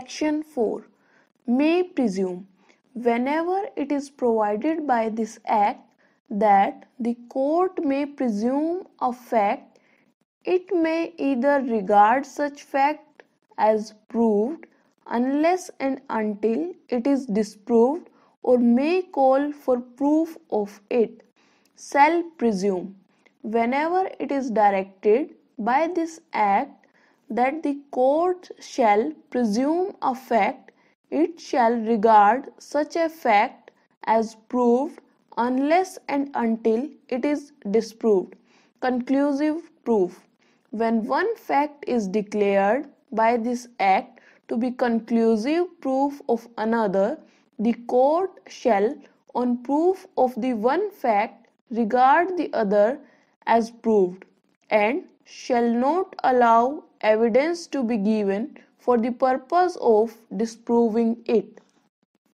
Section 4 may presume whenever it is provided by this act that the court may presume a fact it may either regard such fact as proved unless and until it is disproved or may call for proof of it shall presume whenever it is directed by this act that the court shall presume a fact, it shall regard such a fact as proved unless and until it is disproved. Conclusive proof. When one fact is declared by this act to be conclusive proof of another, the court shall, on proof of the one fact, regard the other as proved and shall not allow evidence to be given for the purpose of disproving it.